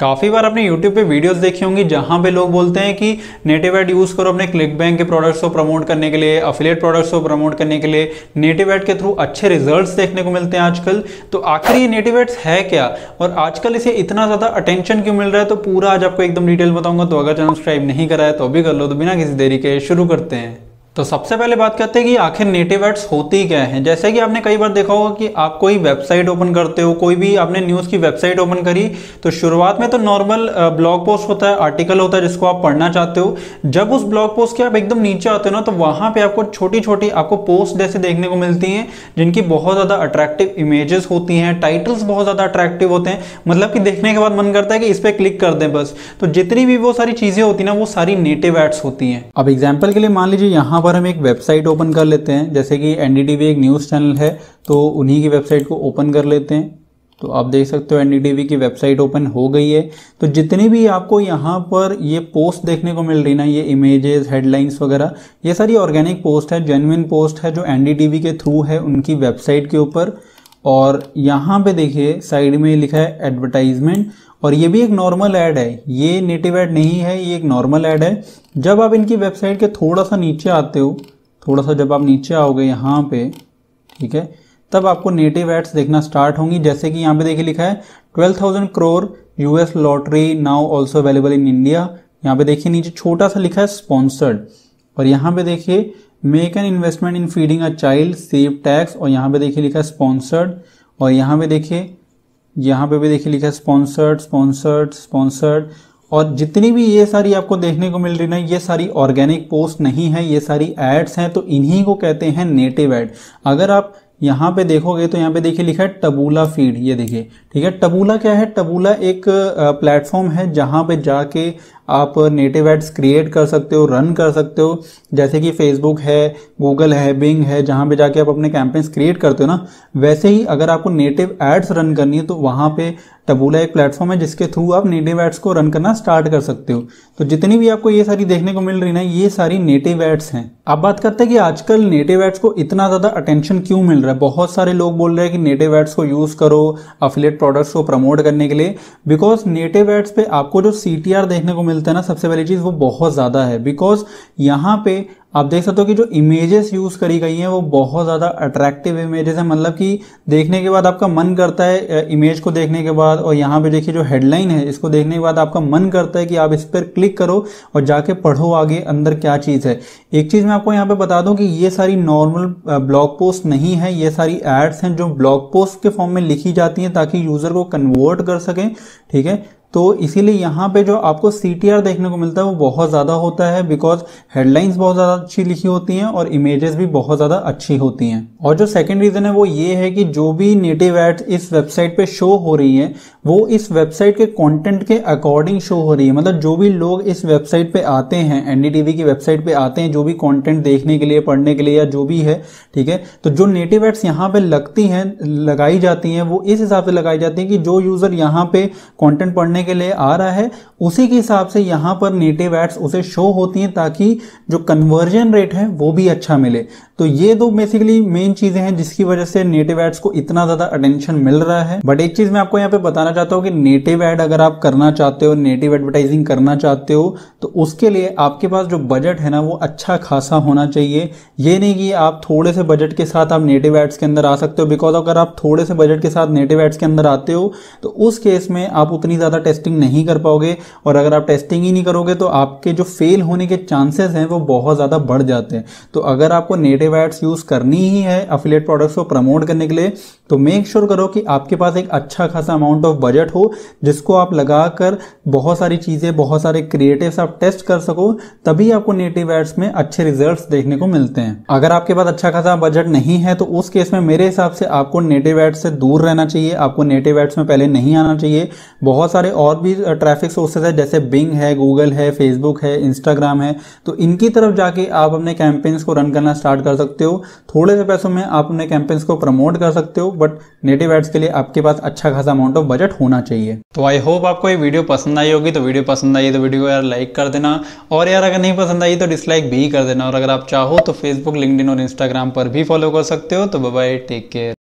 काफ़ी बार अपने YouTube पे वीडियोस देखी होंगी जहां पे लोग बोलते हैं कि नेटिव एड यूज़ करो अपने क्लिक बैंक के प्रोडक्ट्स को प्रमोट करने के लिए अफिलेट प्रोडक्ट्स को प्रमोट करने के लिए नेटिव एड के थ्रू अच्छे रिजल्ट्स देखने को मिलते हैं आजकल तो आखिर ये नेटिव एड्स है क्या और आजकल इसे इतना ज़्यादा अटेंशन क्यों मिल रहा है तो पूरा आज आपको एकदम डिटेल बताऊंगा तो अगर चैनल सब्सक्राइब नहीं कराए तो अभी कर लो तो बिना किसी देरी के शुरू करते हैं तो सबसे पहले बात करते हैं कि आखिर नेटिव एड्स होती क्या हैं जैसे कि आपने कई बार देखा होगा कि आप कोई वेबसाइट ओपन करते हो कोई भी आपने न्यूज़ की वेबसाइट ओपन करी तो शुरुआत में तो नॉर्मल ब्लॉग पोस्ट होता है आर्टिकल होता है जिसको आप पढ़ना चाहते हो जब उस ब्लॉग पोस्ट के आप एकदम नीचे आते हो ना तो वहाँ पर आपको छोटी छोटी आपको पोस्ट जैसे देखने को मिलती हैं जिनकी बहुत ज़्यादा अट्रैक्टिव इमेजेस होती हैं टाइटल्स बहुत ज़्यादा अट्रैक्टिव होते हैं मतलब कि देखने के बाद मन करता है कि इस पर क्लिक कर दें बस तो जितनी भी वो सारी चीज़ें होती ना वो सारी नेटिव एड्स होती हैं अब एग्जाम्पल के लिए मान लीजिए यहाँ पर पर हम एक वेबसाइट ओपन कर लेते हैं जैसे कि एन एक न्यूज़ चैनल है तो उन्हीं की वेबसाइट को ओपन कर लेते हैं तो आप देख सकते हो एन की वेबसाइट ओपन हो गई है तो जितनी भी आपको यहाँ पर ये पोस्ट देखने को मिल रही ना ये इमेजेस हेडलाइंस वगैरह ये सारी ऑर्गेनिक पोस्ट है जेनविन पोस्ट है जो एन के थ्रू है उनकी वेबसाइट के ऊपर और यहाँ पे देखिए साइड में लिखा है एडवर्टाइजमेंट और ये भी एक नॉर्मल ऐड है ये नेटिव ऐड नहीं है ये एक नॉर्मल ऐड है जब आप इनकी वेबसाइट के थोड़ा सा नीचे आते हो थोड़ा सा जब आप नीचे आओगे यहाँ पे ठीक है तब आपको नेटिव एड्स देखना स्टार्ट होंगी जैसे कि यहाँ पे देखिए लिखा है twelve thousand crore US lottery now also available in India यहाँ पे देखिए नीचे छोटा सा लिखा है स्पॉन्सर्ड और यहाँ पे देखिए make an investment in feeding a child save tax और यहाँ पे देखिए लिखा स्पॉन्सर्ड और यहाँ पे देखिए यहाँ पे भी देखिए लिखा स्पॉन्सर्ड स्पॉन्सर्ड स्पॉन्सर्ड और जितनी भी ये सारी आपको देखने को मिल रही ना ये सारी ऑर्गेनिक पोस्ट नहीं है ये सारी एड्स हैं तो इन्हीं को कहते हैं नेटिव एड अगर आप यहाँ पे देखोगे तो यहाँ पे देखिए लिखा है टबूला फीड ये देखिए ठीक है टबूला क्या है टबूला एक प्लेटफॉर्म है जहाँ पे जाके आप नेटिव एड्स क्रिएट कर सकते हो रन कर सकते हो जैसे कि फेसबुक है गूगल है बिंग है जहाँ पे जाके आप अपने कैंपेन्स क्रिएट करते हो ना वैसे ही अगर आपको नेटिव एड्स रन करनी है तो वहाँ पे टबूला एक प्लेटफॉर्म है जिसके थ्रू आप नेटिव एड्स को रन करना स्टार्ट कर सकते हो तो जितनी भी आपको ये सारी देखने को मिल रही ना ये सारी नेटिव एड्स हैं अब बात करते हैं कि आजकल नेटिव एड्स को इतना ज़्यादा अटेंशन क्यों मिल रहा है बहुत सारे लोग बोल रहे हैं कि नेटिव एड्स को यूज़ करो अफिलेट प्रोडक्ट्स को प्रमोट करने के लिए बिकॉज नेटिव एड्स पे आपको जो सी देखने को मिल मिलता है ना सबसे पहली चीज़ वो बहुत ज़्यादा है बिकॉज यहाँ पे आप देख सकते हो कि जो इमेजेस यूज़ करी गई हैं वो बहुत ज़्यादा अट्रैक्टिव इमेजेस हैं मतलब कि देखने के बाद आपका मन करता है इमेज को देखने के बाद और यहाँ पे देखिए जो हेडलाइन है इसको देखने के बाद आपका मन करता है कि आप इस पर क्लिक करो और जाके पढ़ो आगे अंदर क्या चीज़ है एक चीज़ मैं आपको यहाँ पे बता दूँ कि ये सारी नॉर्मल ब्लॉग पोस्ट नहीं है ये सारी एड्स हैं जो ब्लॉग पोस्ट के फॉर्म में लिखी जाती हैं ताकि यूज़र को कन्वर्ट कर सकें ठीक है तो इसीलिए यहाँ पे जो आपको सी देखने को मिलता है वो बहुत ज़्यादा होता है बिकॉज हेडलाइंस बहुत ज़्यादा अच्छी लिखी होती हैं और इमेजेस भी बहुत ज़्यादा अच्छी होती हैं और जो सेकेंड रीज़न है वो ये है कि जो भी नेटिव एड्स इस वेबसाइट पे शो हो रही है वो इस वेबसाइट के कंटेंट के अकॉर्डिंग शो हो रही है मतलब जो भी लोग इस वेबसाइट पे आते हैं एनडीटीवी की वेबसाइट पे आते हैं जो भी कॉन्टेंट देखने के लिए पढ़ने के लिए या जो भी है ठीक है तो जो नेटिव एड्स यहाँ पे लगती हैं लगाई जाती हैं वो इस हिसाब से लगाई जाती हैं कि जो यूज़र यहाँ पे कॉन्टेंट पढ़ने होने के लिए आ रहा है उसी के हिसाब से यहाँ पर नेटिव एड्स उसे शो होती हैं ताकि जो कन्वर्जन रेट है वो भी अच्छा मिले तो ये दो बेसिकली मेन चीज़ें हैं जिसकी वजह से नेटिव एड्स को इतना ज़्यादा अटेंशन मिल रहा है बट एक चीज़ मैं आपको यहाँ पे बताना चाहता हूँ कि नेटिव एड अगर आप करना चाहते हो नेटिव एडवर्टाइजिंग करना चाहते हो तो उसके लिए आपके पास जो बजट है ना वो अच्छा खासा होना चाहिए ये नहीं कि आप थोड़े से बजट के साथ आप नेटिव एड्स के अंदर आ सकते हो बिकॉज अगर आप थोड़े से बजट के साथ नेटिव एड्स के अंदर आते हो तो उस केस में आप उतनी ज़्यादा टेस्टिंग नहीं कर पाओगे और अगर आप टेस्टिंग ही नहीं करोगे तो आपके जो फेल होने के चांसेस हैं वो बहुत ज़्यादा बढ़ जाते हैं तो अगर आपको नेटिव एड्स यूज़ करनी ही है अफिलेट प्रोडक्ट्स को प्रमोट करने के लिए तो मेक श्योर sure करो कि आपके पास एक अच्छा खासा अमाउंट ऑफ बजट हो जिसको आप लगाकर बहुत सारी चीज़ें बहुत सारे क्रिएटिव्स आप टेस्ट कर सको तभी आपको नेटिव एड्स में अच्छे रिजल्ट्स देखने को मिलते हैं अगर आपके पास अच्छा खासा बजट नहीं है तो उस केस में मेरे हिसाब से आपको नेटिव एड्स से दूर रहना चाहिए आपको नेटिव एड्स में पहले नहीं आना चाहिए बहुत सारे और भी ट्रैफिक सोर्सेज है जैसे बिंग है गूगल है फेसबुक है इंस्टाग्राम है तो इनकी तरफ जाके आप अपने कैंपेन्स को रन करना स्टार्ट कर सकते हो थोड़े से पैसों में आप अपने कैंपेन्स को प्रमोट कर सकते हो बट नेटिव एड्स के लिए आपके पास अच्छा खासा अमाउंट ऑफ बजट होना चाहिए तो आई होप आपको ये वीडियो पसंद आई होगी तो वीडियो पसंद आई तो वीडियो को यार लाइक कर देना और यार अगर नहीं पसंद आई तो डिसलाइक भी कर देना और अगर आप चाहो तो फेसबुक लिंकड और इंस्टाग्राम पर भी फॉलो कर सकते हो तो बाय टेक केयर